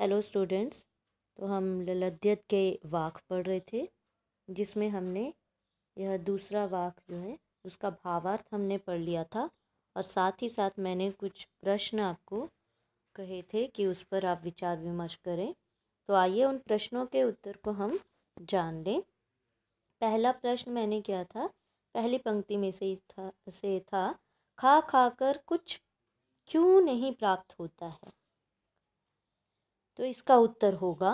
hello students तो हम ललद्यत के वाक पढ़ रहे थे जिसमें हमने यह दूसरा वाक जो है उसका भावार्थ हमने पढ़ लिया था और साथ ही साथ मैंने कुछ प्रश्न आपको कहे थे कि उस पर आप विचार विमर्श करें तो आइए उन प्रश्नों के उत्तर को हम जान लें पहला प्रश्न मैंने किया था पहली पंक्ति में से था से था खा खा कर कुछ क्यों नहीं प्राप्त होता है तो इसका उत्तर होगा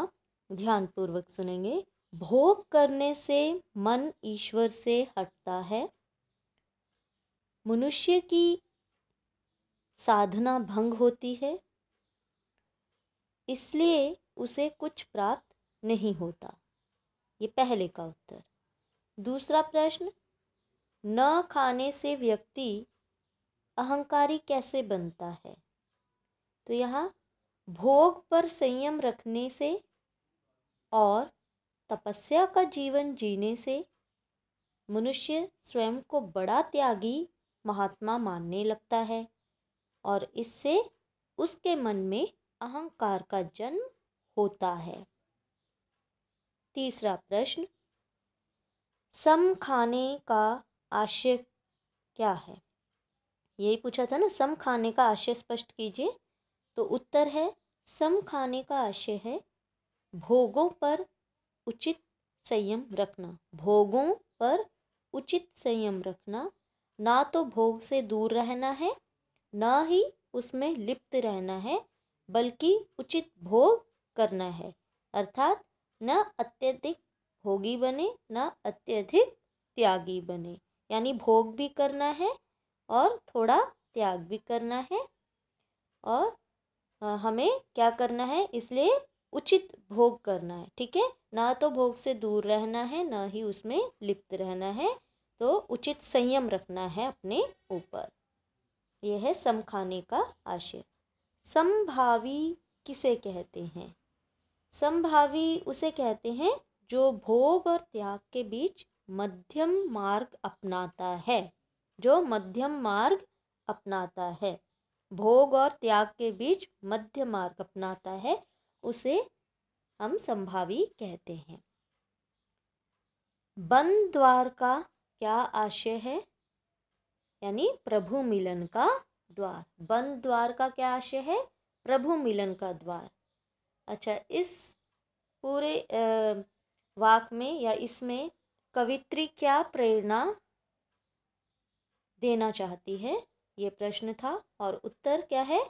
ध्यानपूर्वक सुनेंगे भोग करने से मन ईश्वर से हटता है मनुष्य की साधना भंग होती है इसलिए उसे कुछ प्राप्त नहीं होता ये पहले का उत्तर दूसरा प्रश्न न खाने से व्यक्ति अहंकारी कैसे बनता है तो यहाँ भोग पर संयम रखने से और तपस्या का जीवन जीने से मनुष्य स्वयं को बड़ा त्यागी महात्मा मानने लगता है और इससे उसके मन में अहंकार का जन्म होता है तीसरा प्रश्न सम खाने का आशय क्या है यही पूछा था ना सम खाने का आशय स्पष्ट कीजिए तो उत्तर है सम खाने का आशय है भोगों पर उचित संयम रखना भोगों पर उचित संयम रखना ना तो भोग से दूर रहना है ना ही उसमें लिप्त रहना है बल्कि उचित भोग करना है अर्थात न अत्यधिक भोगी बने न अत्यधिक त्यागी बने यानी भोग भी करना है और थोड़ा त्याग भी करना है और हमें क्या करना है इसलिए उचित भोग करना है ठीक है ना तो भोग से दूर रहना है ना ही उसमें लिप्त रहना है तो उचित संयम रखना है अपने ऊपर यह है सम खाने का आशय समभावी किसे कहते हैं संभावी उसे कहते हैं जो भोग और त्याग के बीच मध्यम मार्ग अपनाता है जो मध्यम मार्ग अपनाता है भोग और त्याग के बीच मध्य मार्ग अपनाता है उसे हम संभावी कहते हैं बंद द्वार का क्या आशय है यानी प्रभु मिलन का द्वार बंद द्वार का क्या आशय है प्रभु मिलन का द्वार अच्छा इस पूरे वाक में या इसमें कवित्री क्या प्रेरणा देना चाहती है ये प्रश्न था और उत्तर क्या है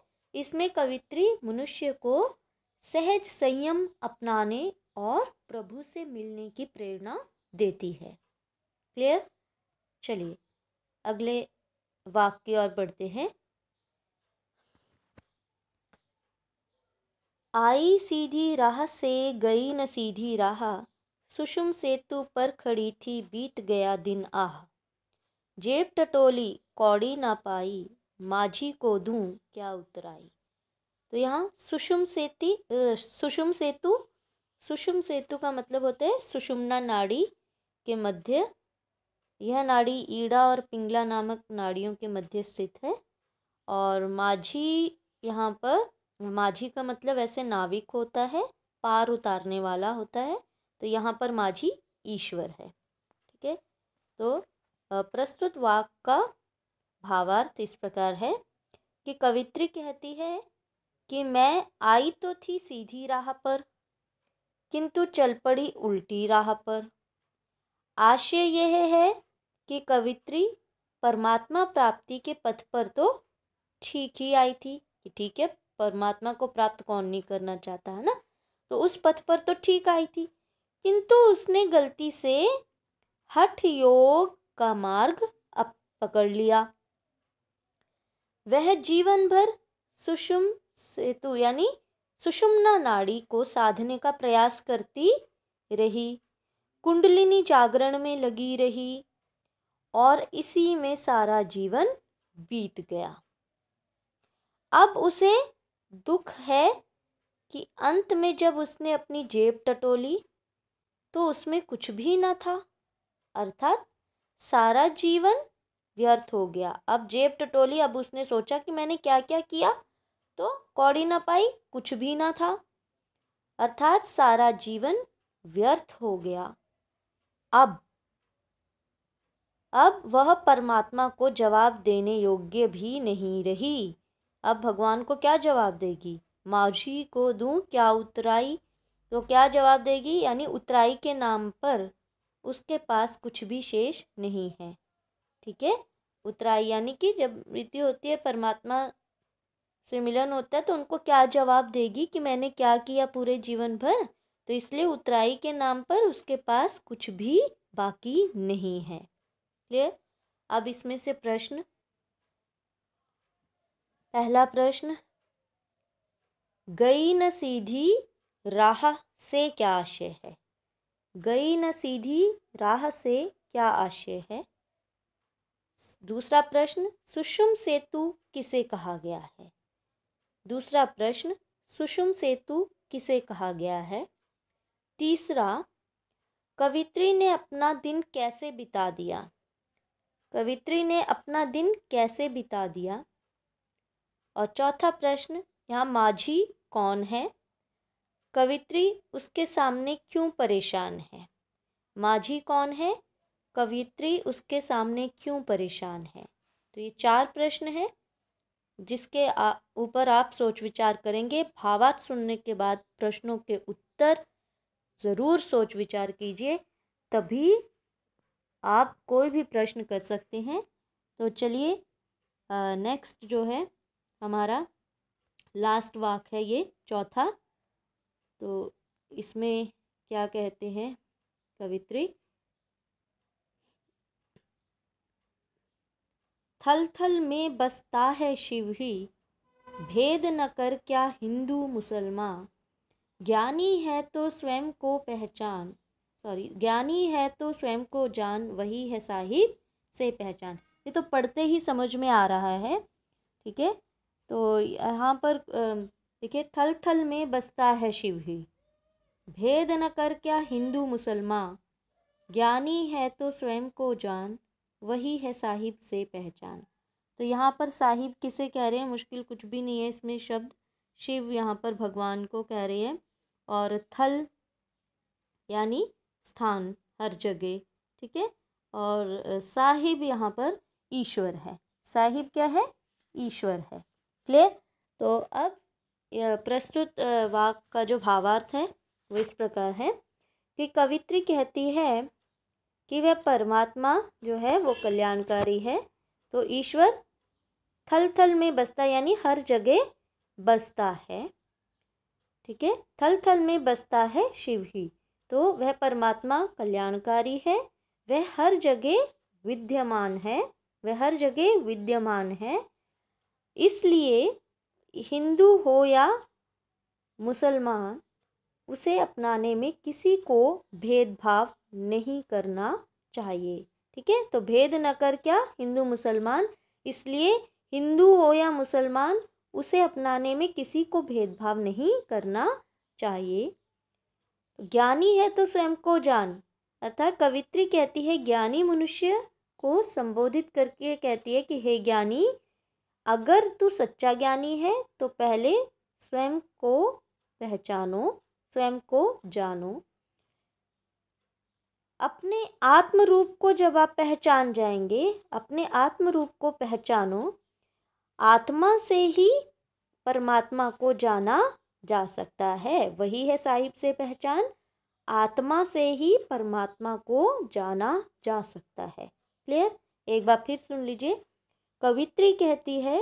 इसमें कवित्री मनुष्य को सहज संयम अपनाने और प्रभु से मिलने की प्रेरणा देती है क्लियर चलिए अगले वाक्य और बढ़ते हैं आई सीधी राह से गई न सीधी राह सुषुम सेतु पर खड़ी थी बीत गया दिन आह जेब टटोली कौड़ी ना पाई माझी को दू क्या उतराई तो यहाँ सुषुम सेती सुषुम सेतु सुषुम सेतु का मतलब होता है सुषुमना नाड़ी के मध्य यह नाड़ी ईड़ा और पिंगला नामक नाड़ियों के मध्य स्थित है और माझी यहाँ पर माझी का मतलब ऐसे नाविक होता है पार उतारने वाला होता है तो यहाँ पर माझी ईश्वर है ठीक है तो प्रस्तुत वाक का भावार्थ इस प्रकार है कि कवित्री कहती है कि मैं आई तो थी सीधी राह पर किंतु चल पड़ी उल्टी राह पर आशय यह है कि कवित्री परमात्मा प्राप्ति के पथ पर तो ठीक ही आई थी कि ठीक है परमात्मा को प्राप्त कौन नहीं करना चाहता है ना तो उस पथ पर तो ठीक आई थी किंतु उसने गलती से हठ योग का मार्ग अब पकड़ लिया वह जीवन भर सुषुम सेतु यानी सुषुम्ना नाड़ी को साधने का प्रयास करती रही कुंडलिनी जागरण में लगी रही और इसी में सारा जीवन बीत गया अब उसे दुख है कि अंत में जब उसने अपनी जेब टटोली तो उसमें कुछ भी ना था अर्थात सारा जीवन व्यर्थ हो गया अब जेब टटोली अब उसने सोचा कि मैंने क्या क्या किया तो कौड़ी ना पाई कुछ भी ना था अर्थात सारा जीवन व्यर्थ हो गया अब अब वह परमात्मा को जवाब देने योग्य भी नहीं रही अब भगवान को क्या जवाब देगी माझी को दू क्या उतराई तो क्या जवाब देगी यानी उतराई के नाम पर उसके पास कुछ भी शेष नहीं है ठीक है उतराई यानी कि जब मृत्यु होती है परमात्मा से मिलन होता है तो उनको क्या जवाब देगी कि मैंने क्या किया पूरे जीवन भर तो इसलिए उतराई के नाम पर उसके पास कुछ भी बाकी नहीं है क्लियर अब इसमें से प्रश्न पहला प्रश्न गई न सीधी राह से क्या आशय है गई न सीधी राह से क्या आशय है दूसरा प्रश्न सुषुम सेतु किसे कहा गया है दूसरा प्रश्न सुषुम सेतु किसे कहा गया है तीसरा कवित्री ने अपना दिन कैसे बिता दिया कवित्री ने अपना दिन कैसे बिता दिया और चौथा प्रश्न यहाँ माझी कौन है कवित्री उसके सामने क्यों परेशान है माझी कौन है कवित्री उसके सामने क्यों परेशान है तो ये चार प्रश्न हैं जिसके ऊपर आप सोच विचार करेंगे भावात सुनने के बाद प्रश्नों के उत्तर ज़रूर सोच विचार कीजिए तभी आप कोई भी प्रश्न कर सकते हैं तो चलिए नेक्स्ट जो है हमारा लास्ट वाक है ये चौथा तो इसमें क्या कहते हैं कवित्री थल थल में बसता है शिव ही भेद न कर क्या हिंदू मुसलमान ज्ञानी है तो स्वयं को पहचान सॉरी ज्ञानी है तो स्वयं को जान वही है साहिब से पहचान ये तो पढ़ते ही समझ में आ रहा है ठीक है तो यहाँ पर देखिए थल थल में बसता है शिव ही भेद न कर क्या हिंदू मुसलमान ज्ञानी है तो स्वयं को जान वही है साहिब से पहचान तो यहाँ पर साहिब किसे कह रहे हैं मुश्किल कुछ भी नहीं है इसमें शब्द शिव यहाँ पर भगवान को कह रहे हैं और थल यानी स्थान हर जगह ठीक है और साहिब यहाँ पर ईश्वर है साहिब क्या है ईश्वर है क्लियर तो अब प्रस्तुत वाक का जो भावार्थ है वो इस प्रकार है कि कवित्री कहती है कि वह परमात्मा जो है वो कल्याणकारी है तो ईश्वर थल थल में बसता यानी हर जगह बसता है ठीक है थल थल में बसता है शिव ही तो वह परमात्मा कल्याणकारी है वह हर जगह विद्यमान है वह हर जगह विद्यमान है इसलिए हिंदू हो या मुसलमान उसे अपनाने में किसी को भेदभाव नहीं करना चाहिए ठीक है तो भेद न कर क्या हिंदू मुसलमान इसलिए हिंदू हो या मुसलमान उसे अपनाने में किसी को भेदभाव नहीं करना चाहिए ज्ञानी है तो स्वयं को जान अर्थात कवित्री कहती है ज्ञानी मनुष्य को संबोधित करके कहती है कि हे ज्ञानी अगर तू सच्चा ज्ञानी है तो पहले स्वयं को पहचानो स्वयं को जानो अपने आत्म रूप को जब आप पहचान जाएंगे अपने आत्म रूप को पहचानो आत्मा से ही परमात्मा को जाना जा सकता है वही है साहिब से पहचान आत्मा से ही परमात्मा को जाना जा सकता है क्लियर एक बार फिर सुन लीजिए कवित्री कहती है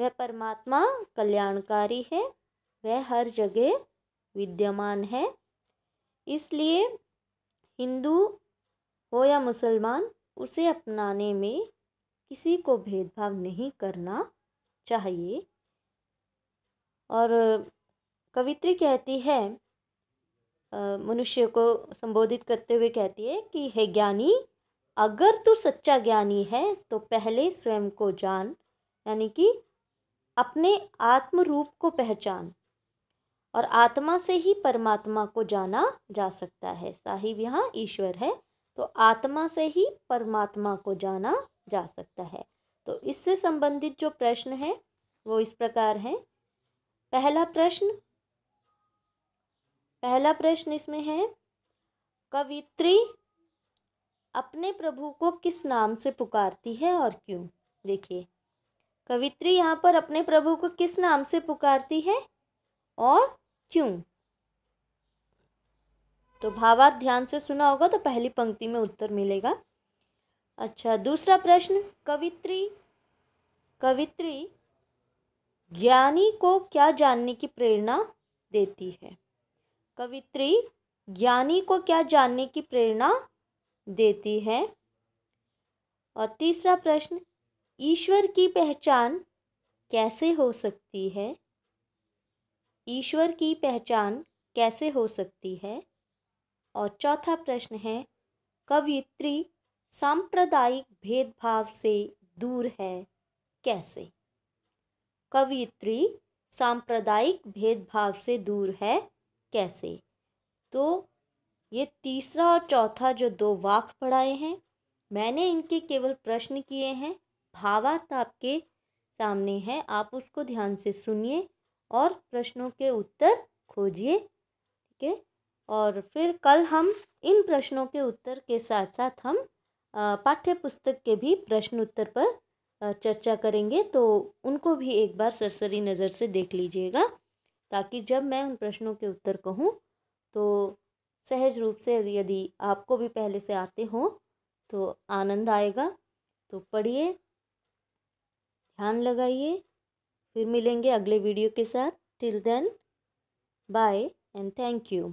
वह परमात्मा कल्याणकारी है वह हर जगह विद्यमान है इसलिए हिंदू हो या मुसलमान उसे अपनाने में किसी को भेदभाव नहीं करना चाहिए और कवित्री कहती है मनुष्य को संबोधित करते हुए कहती है कि हे ज्ञानी अगर तू सच्चा ज्ञानी है तो पहले स्वयं को जान यानी कि अपने आत्म रूप को पहचान और आत्मा से ही परमात्मा को जाना जा सकता है साहिब यहाँ ईश्वर है तो आत्मा से ही परमात्मा को जाना जा सकता है तो इससे संबंधित जो प्रश्न है वो इस प्रकार है पहला प्रश्न पहला प्रश्न इसमें है कवित्री अपने प्रभु को किस नाम से पुकारती है और क्यों देखिए कवित्री यहाँ पर अपने प्रभु को किस नाम से पुकारती है और क्यों तो भावार्थ ध्यान से सुना होगा तो पहली पंक्ति में उत्तर मिलेगा अच्छा दूसरा प्रश्न कवित्री कवित्री ज्ञानी को क्या जानने की प्रेरणा देती है कवित्री ज्ञानी को क्या जानने की प्रेरणा देती है और तीसरा प्रश्न ईश्वर की पहचान कैसे हो सकती है ईश्वर की पहचान कैसे हो सकती है और चौथा प्रश्न है कवयित्री सांप्रदायिक भेदभाव से दूर है कैसे कवयित्री सांप्रदायिक भेदभाव से दूर है कैसे तो ये तीसरा और चौथा जो दो वाक पढ़ाए हैं मैंने इनके केवल प्रश्न किए हैं भावार्थ आपके सामने है आप उसको ध्यान से सुनिए और प्रश्नों के उत्तर खोजिए ठीक है और फिर कल हम इन प्रश्नों के उत्तर के साथ साथ हम पाठ्य पुस्तक के भी प्रश्न उत्तर पर चर्चा करेंगे तो उनको भी एक बार सरसरी नज़र से देख लीजिएगा ताकि जब मैं उन प्रश्नों के उत्तर कहूँ तो सहज रूप से यदि आपको भी पहले से आते हो तो आनंद आएगा तो पढ़िए ध्यान लगाइए फिर मिलेंगे अगले वीडियो के साथ till then bye and thank you